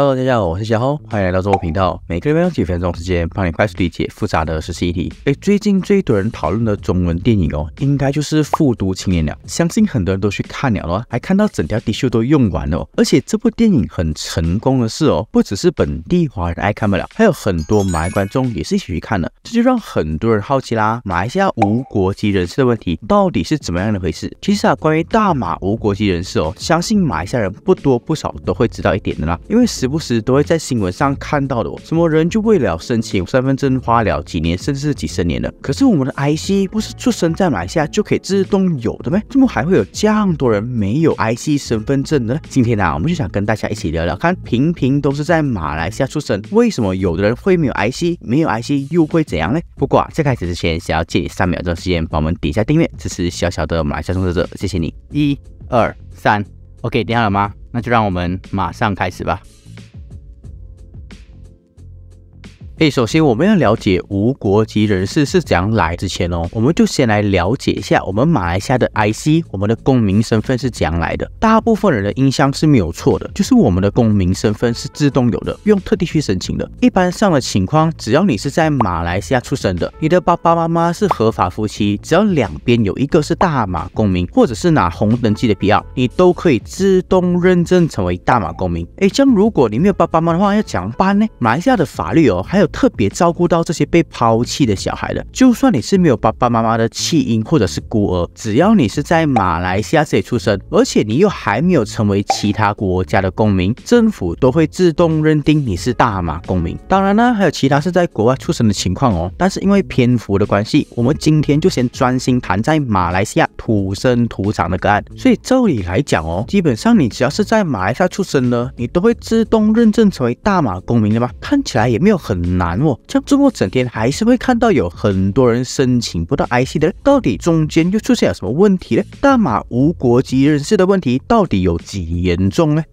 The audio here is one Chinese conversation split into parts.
Hello，大家好，我是小浩，欢迎来到主播频道。每个月用几分钟时间帮你快速理解复杂的十四题。哎，最近最多人讨论的中文电影哦，应该就是《复读青年》了。相信很多人都去看了了，还看到整条 T 恤都用完了。而且这部电影很成功的是哦，不只是本地华人爱看不了，还有很多马来观众也是一起去看的。这就让很多人好奇啦，马来西亚无国籍人士的问题到底是怎么样的回事？其实啊，关于大马无国籍人士哦，相信马来西亚人不多不少都会知道一点的啦，因为实。时不时都会在新闻上看到的哦，什么人就为了申请身份证花了几年，甚至是几十年了。可是我们的 IC 不是出生在马来西亚就可以自动有的吗？怎么还会有这样多人没有 IC 身份证呢？今天呢，我们就想跟大家一起聊聊看，平平都是在马来西亚出生，为什么有的人会没有 IC？没有 IC 又会怎样呢？不过在开始之前，想要借三秒钟时间帮我们点一下订阅，支持小小的马来西亚创作者，谢谢你。一、二、三，OK，点好了吗？那就让我们马上开始吧。诶，首先我们要了解无国籍人士是怎样来之前哦，我们就先来了解一下我们马来西亚的 I C，我们的公民身份是怎样来的。大部分人的印象是没有错的，就是我们的公民身份是自动有的，不用特地去申请的。一般上的情况，只要你是在马来西亚出生的，你的爸爸妈妈是合法夫妻，只要两边有一个是大马公民，或者是拿红登记的 P R，你都可以自动认证成为大马公民。诶，像如果你没有爸爸妈妈的话，要怎么办呢？马来西亚的法律哦，还有。特别照顾到这些被抛弃的小孩的。就算你是没有爸爸妈妈的弃婴或者是孤儿，只要你是在马来西亚这里出生，而且你又还没有成为其他国家的公民，政府都会自动认定你是大马公民。当然呢，还有其他是在国外出生的情况哦。但是因为篇幅的关系，我们今天就先专心谈在马来西亚土生土长的个案。所以照理来讲哦，基本上你只要是在马来西亚出生呢，你都会自动认证成为大马公民的吧？看起来也没有很。难哦，像周末整天还是会看到有很多人申请不到 IC 的，到底中间又出现了什么问题呢？大马无国籍人士的问题到底有几严重呢？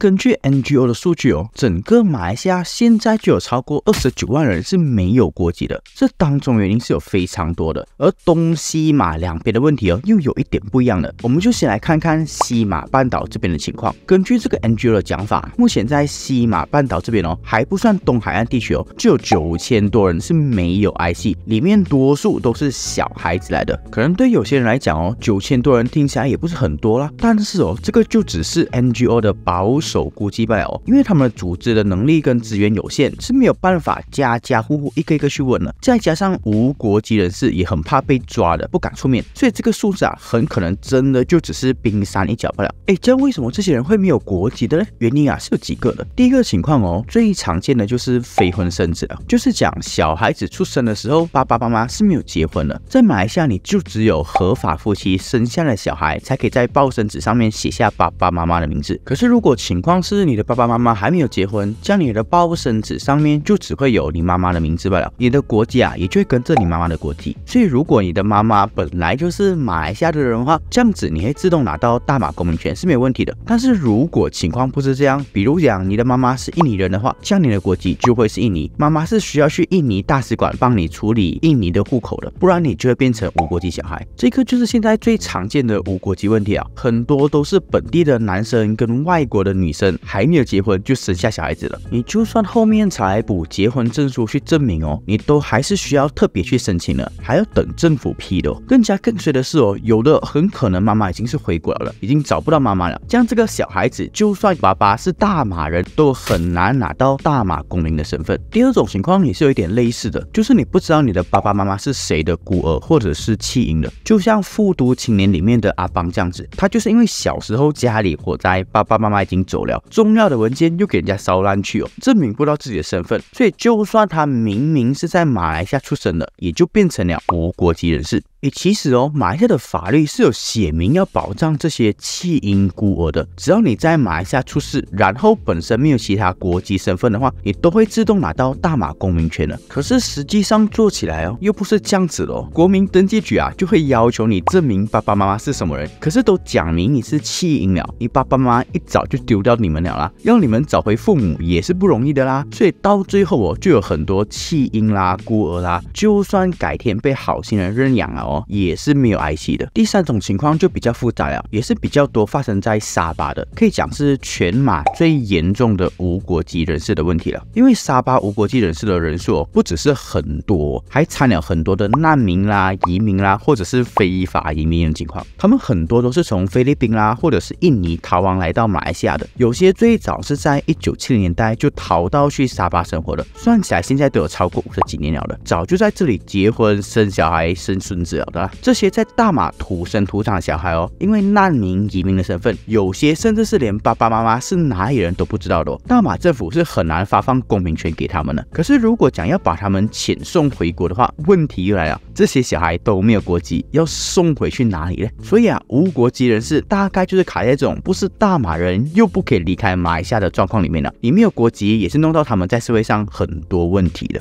根据 NGO 的数据哦，整个马来西亚现在就有超过二十九万人是没有国籍的，这当中原因是有非常多的，而东西马两边的问题哦又有一点不一样的。我们就先来看看西马半岛这边的情况。根据这个 NGO 的讲法，目前在西马半岛这边哦，还不算东海岸地区哦，就有九千多人是没有 I C，里面多数都是小孩子来的。可能对有些人来讲哦，九千多人听起来也不是很多啦，但是哦，这个就只是 NGO 的保。手孤击败哦，因为他们的组织的能力跟资源有限，是没有办法家家户户一个一个去问的。再加上无国籍人士也很怕被抓的，不敢出面，所以这个数字啊，很可能真的就只是冰山一角罢了。哎，这样为什么这些人会没有国籍的呢？原因啊是有几个的。第一个情况哦，最常见的就是非婚生子了，就是讲小孩子出生的时候，爸爸妈妈是没有结婚的。在马来西亚，你就只有合法夫妻生下的小孩，才可以在报生子上面写下爸爸妈妈的名字。可是如果情情况是你的爸爸妈妈还没有结婚，像你的报生纸上面就只会有你妈妈的名字罢了，你的国籍啊也就会跟着你妈妈的国籍。所以如果你的妈妈本来就是马来西亚的人的话，这样子你会自动拿到大马公民权是没有问题的。但是如果情况不是这样，比如讲你的妈妈是印尼人的话，像你的国籍就会是印尼。妈妈是需要去印尼大使馆帮你处理印尼的户口的，不然你就会变成无国籍小孩。这个就是现在最常见的无国籍问题啊，很多都是本地的男生跟外国的女。女生还没有结婚就生下小孩子了，你就算后面才补结婚证书去证明哦，你都还是需要特别去申请的，还要等政府批的。更加更衰的是哦，有的很可能妈妈已经是回国了，已经找不到妈妈了，这样这个小孩子就算爸爸是大马人都很难拿到大马公民的身份。第二种情况也是有一点类似的，就是你不知道你的爸爸妈妈是谁的孤儿或者是弃婴的，就像复读青年里面的阿邦这样子，他就是因为小时候家里火灾，爸爸妈妈已经走。重要的文件又给人家烧烂去哦，证明不到自己的身份，所以就算他明明是在马来西亚出生的，也就变成了无国籍人士。诶，其实哦，马来西亚的法律是有写明要保障这些弃婴孤儿的。只要你在马来西亚出世，然后本身没有其他国籍身份的话，你都会自动拿到大马公民权的。可是实际上做起来哦，又不是这样子的哦。国民登记局啊，就会要求你证明爸爸妈妈是什么人。可是都讲明你是弃婴了，你爸爸妈妈一早就丢掉你们了啦，要你们找回父母也是不容易的啦。所以到最后哦，就有很多弃婴啦、孤儿啦，就算改天被好心人认养啊。也是没有 IC 的。第三种情况就比较复杂了，也是比较多发生在沙巴的，可以讲是全马最严重的无国籍人士的问题了。因为沙巴无国籍人士的人数不只是很多，还掺了很多的难民啦、移民啦，或者是非法移民的情况。他们很多都是从菲律宾啦或者是印尼逃亡来到马来西亚的，有些最早是在一九七零年代就逃到去沙巴生活的，算起来现在都有超过五十几年了的，早就在这里结婚、生小孩、生孙子。了的，这些在大马土生土长的小孩哦，因为难民移民的身份，有些甚至是连爸爸妈妈是哪里人都不知道的。大马政府是很难发放公民权给他们的。可是如果讲要把他们遣送回国的话，问题又来了，这些小孩都没有国籍，要送回去哪里呢？所以啊，无国籍人士大概就是卡在这种不是大马人又不可以离开马来西亚的状况里面了。你没有国籍也是弄到他们在社会上很多问题的。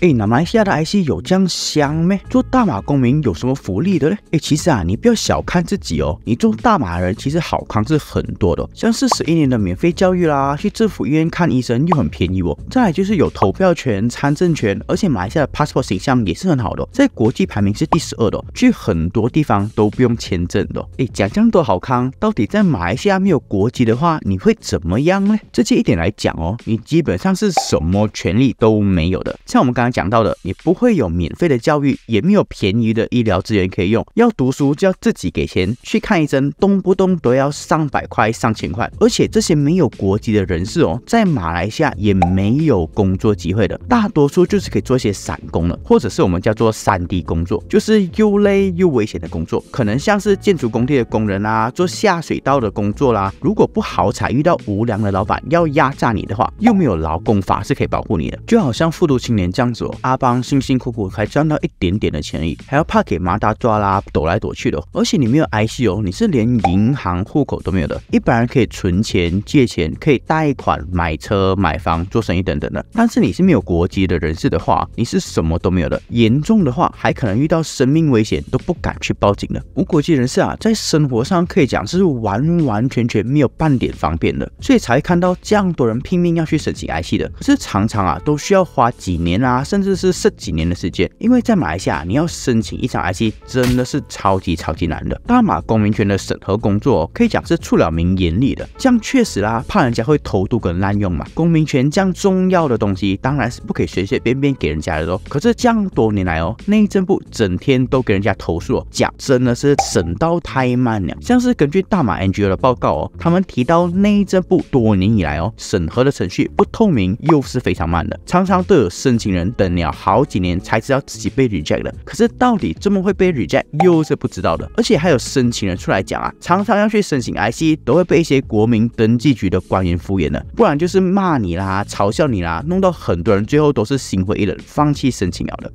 哎，那马来西亚的 IC 有这样香咩？做大马公民有什么福利的呢？哎，其实啊，你不要小看自己哦。你做大马人，其实好康是很多的，像是十一年的免费教育啦，去政府医院看医生又很便宜哦。再来就是有投票权、参政权，而且马来西亚的 passport 形象也是很好的，在国际排名是第十二的，去很多地方都不用签证的。哎，讲这么多好康，到底在马来西亚没有国籍的话，你会怎么样呢？这这一点来讲哦，你基本上是什么权利都没有的，像我们刚。刚讲到的，你不会有免费的教育，也没有便宜的医疗资源可以用。要读书就要自己给钱，去看医生，动不动都要上百块、上千块。而且这些没有国籍的人士哦，在马来西亚也没有工作机会的，大多数就是可以做一些散工了，或者是我们叫做三 D 工作，就是又累又危险的工作，可能像是建筑工地的工人啦，做下水道的工作啦。如果不好彩遇到无良的老板要压榨你的话，又没有劳工法是可以保护你的，就好像复读青年这样。阿邦辛辛苦苦才赚到一点点的钱，还要怕给马达抓啦，躲来躲去的。而且你没有 I C O，你是连银行户口都没有的。一般人可以存钱、借钱、可以贷款买车、买房、做生意等等的，但是你是没有国籍的人士的话，你是什么都没有的。严重的话，还可能遇到生命危险，都不敢去报警的。无国籍人士啊，在生活上可以讲是完完全全没有半点方便的，所以才看到这样多人拼命要去申请 I C 的。可是常常啊，都需要花几年啊。甚至是十几年的时间，因为在马来西亚，你要申请一张 IC 真的是超级超级难的。大马公民权的审核工作可以讲是出了名严厉的，这样确实啦，怕人家会偷渡跟滥用嘛。公民权这样重要的东西，当然是不可以随随便便给人家的哦。可是这样多年来哦，内政部整天都给人家投诉，讲真的是审到太慢了。像是根据大马 NGO 的报告哦，他们提到内政部多年以来哦，审核的程序不透明，又是非常慢的，常常都有申请人。等了好几年才知道自己被 reject 了，可是到底怎么会被 reject 又是不知道的，而且还有申请人出来讲啊，常常要去申请 IC 都会被一些国民登记局的官员敷衍的，不然就是骂你啦，嘲笑你啦，弄到很多人最后都是心灰意冷，放弃申请了。的。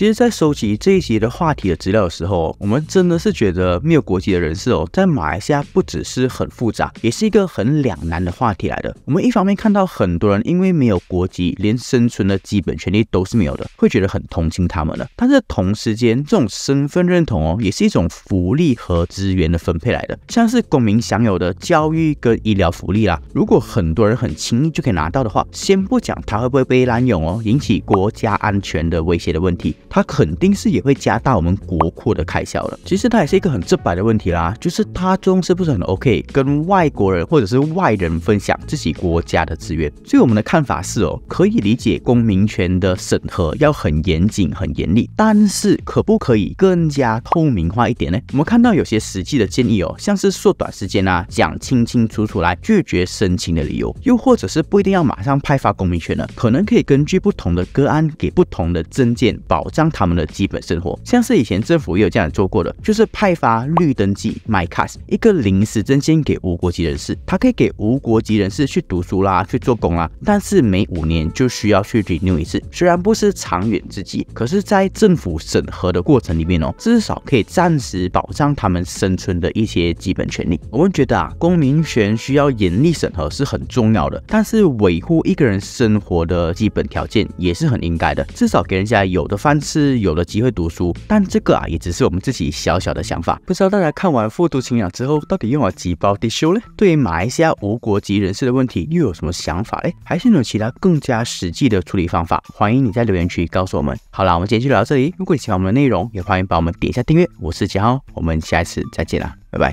其实，在收集这一集的话题的资料的时候，我们真的是觉得没有国籍的人士哦，在马来西亚不只是很复杂，也是一个很两难的话题来的。我们一方面看到很多人因为没有国籍，连生存的基本权利都是没有的，会觉得很同情他们的。但是同时间，这种身份认同哦，也是一种福利和资源的分配来的，像是公民享有的教育跟医疗福利啦。如果很多人很轻易就可以拿到的话，先不讲它会不会被滥用哦，引起国家安全的威胁的问题。它肯定是也会加大我们国库的开销了。其实它也是一个很直白的问题啦，就是他中是不是很 OK，跟外国人或者是外人分享自己国家的资源。所以我们的看法是哦，可以理解公民权的审核要很严谨、很严厉，但是可不可以更加透明化一点呢？我们看到有些实际的建议哦，像是缩短时间啊，讲清清楚楚来拒绝申请的理由，又或者是不一定要马上派发公民权呢，可能可以根据不同的个案给不同的证件保障。让他们的基本生活，像是以前政府也有这样做过的，就是派发绿登记 my card，一个临时证件给无国籍人士，他可以给无国籍人士去读书啦，去做工啦，但是每五年就需要去 renew 一次。虽然不是长远之计，可是在政府审核的过程里面哦，至少可以暂时保障他们生存的一些基本权利。我们觉得啊，公民权需要严厉审核是很重要的，但是维护一个人生活的基本条件也是很应该的，至少给人家有的饭。是有了机会读书，但这个啊，也只是我们自己小小的想法。不知道大家看完复读清了》之后，到底用了几包地修呢？对于马来西亚无国籍人士的问题，又有什么想法嘞？还是有其他更加实际的处理方法？欢迎你在留言区告诉我们。好了，我们今天就聊到这里。如果你喜欢我们的内容，也欢迎帮我们点一下订阅。我是几号，我们下一次再见啦，拜拜。